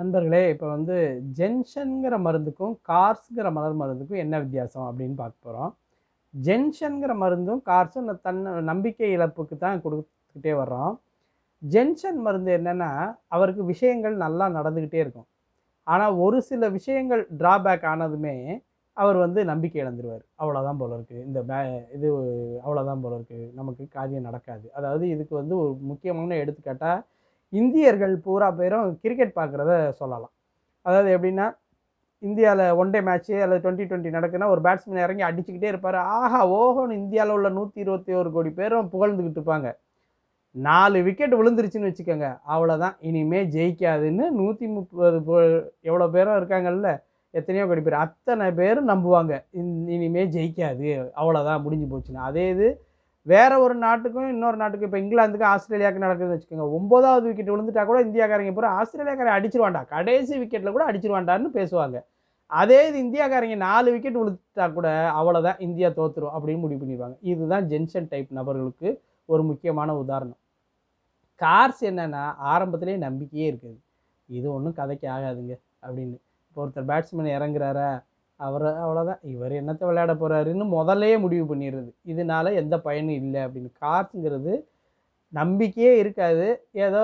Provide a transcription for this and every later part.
நண்பர்களே இப்போ வந்து ஜென்ஷன்கிற மருந்துக்கும் கார்ஸுங்கிற மலர் மருந்துக்கும் என்ன வித்தியாசம் அப்படின்னு பார்க்க போகிறோம் ஜென்ஷன்கிற மருந்தும் கார்ஸும் தன் நம்பிக்கை இழப்புக்கு தான் கொடுத்துக்கிட்டே வர்றோம் ஜென்ஷன் மருந்து என்னென்னா அவருக்கு விஷயங்கள் நல்லா நடந்துக்கிட்டே இருக்கும் ஆனால் ஒரு சில விஷயங்கள் ட்ராபேக் ஆனதுமே அவர் வந்து நம்பிக்கை இழந்துருவார் அவ்வளோதான் போல இருக்குது இந்த பே இது அவ்வளோதான் போல இருக்குது நமக்கு காரியம் நடக்காது அதாவது இதுக்கு வந்து ஒரு முக்கியமான எடுத்துக்காட்டாக இந்தியர்கள் பூரா பேரும் கிரிக்கெட் பார்க்குறத சொல்லலாம் அதாவது எப்படின்னா இந்தியாவில் ஒன் டே மேட்ச்சு அல்லது டுவெண்ட்டி டுவெண்ட்டி நடக்குன்னா ஒரு பேட்ஸ்மேன் இறங்கி அடிச்சுக்கிட்டே இருப்பார் ஆஹா ஓஹோன்னு இந்தியாவில் உள்ள நூற்றி இருபத்தி ஒரு கோடி பேரும் புகழ்ந்துக்கிட்டு இருப்பாங்க நாலு விக்கெட் விழுந்துருச்சுன்னு வச்சுக்கோங்க அவ்வளோதான் இனிமே ஜெயிக்காதுன்னு நூற்றி முப்பது எவ்வளோ பேரும் இருக்காங்கல்ல எத்தனையோ கோடி பேர் அத்தனை பேரும் நம்புவாங்க இனிமே ஜெயிக்காது அவ்வளோதான் முடிஞ்சு போச்சுன்னா அதே இது வேற ஒரு நாட்டுக்கும் இன்னொரு நாட்டுக்கும் இப்போ இங்கிலாந்துக்கும் ஆஸ்திரேலியாவுக்கு நடக்குதுன்னு வச்சுக்கோங்க ஒன்பதாவது விக்கெட் விழுந்துட்டா கூட இந்தியாக்காரங்க பூரா ஆஸ்திரேலியாக்காரன் அடிச்சிருவாண்டா கடைசி விக்கெட்டில் கூட அடிச்சிருவாண்டான்னு பேசுவாங்க அதே இது இந்தியாக்காரங்க நாலு விக்கெட் விழுந்துட்டா கூட அவ்வளோதான் இந்தியா தோற்றுரும் அப்படின்னு முடிவு பண்ணிடுவாங்க இதுதான் ஜென்சன் டைப் நபர்களுக்கு ஒரு முக்கியமான உதாரணம் கார்ஸ் என்னென்னா ஆரம்பத்துலேயே நம்பிக்கையே இருக்குது இது ஒன்றும் கதைக்கு ஆகாதுங்க அப்படின்னு இப்போ ஒருத்தர் பேட்ஸ்மேன் இறங்குறாரா அவர் அவ்வளோதான் இவர் என்னத்தை விளையாட போகிறாருன்னு முதல்லையே முடிவு பண்ணிடுறது இதனால் எந்த பயனும் இல்லை அப்படின்னு கார்ஸுங்கிறது நம்பிக்கையே இருக்காது ஏதோ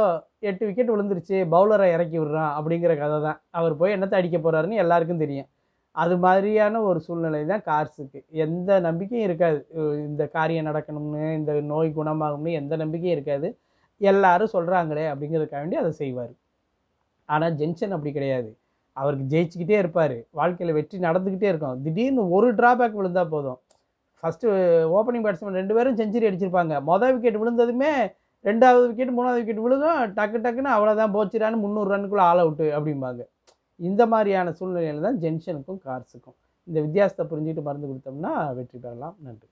எட்டு விக்கெட் விழுந்துருச்சு பவுலரை இறக்கி விடுறான் அப்படிங்கிற கதை தான் அவர் போய் என்னத்தை அடிக்க போகிறாருன்னு எல்லாருக்கும் தெரியும் அது மாதிரியான ஒரு சூழ்நிலை தான் கார்ஸுக்கு எந்த நம்பிக்கையும் இருக்காது இந்த காரியம் நடக்கணும்னு இந்த நோய் குணமாகும்னு எந்த நம்பிக்கையும் இருக்காது எல்லாரும் சொல்கிறாங்களே அப்படிங்கிறதுக்காக வேண்டி அதை செய்வார் ஆனால் ஜென்சன் அப்படி கிடையாது அவருக்கு ஜெயிச்சுக்கிட்டே இருப்பார் வாழ்க்கையில் வெற்றி நடந்துக்கிட்டே இருக்கும் திடீர்னு ஒரு ட்ராபேக் விழுந்தால் போதும் ஃபஸ்ட்டு ஓப்பனிங் பேட்ஸ்மேன் ரெண்டு பேரும் செஞ்சுரி அடிச்சிருப்பாங்க மொதல் விக்கெட் விழுந்ததுமே ரெண்டாவது விக்கெட் மூணாவது விக்கெட் விழுதும் டக்கு டக்குன்னு அவ்வளோதான் போச்சிடான்னு முந்நூறு ரன்னுக்குள்ளே ஆள் அவுட்டு அப்படிம்பாங்க இந்த மாதிரியான சூழ்நிலையில் தான் ஜென்ஷனுக்கும் கார்ஸுக்கும் இந்த வித்தியாசத்தை புரிஞ்சுக்கிட்டு மருந்து கொடுத்தோம்னா வெற்றி பெறலாம் நன்றி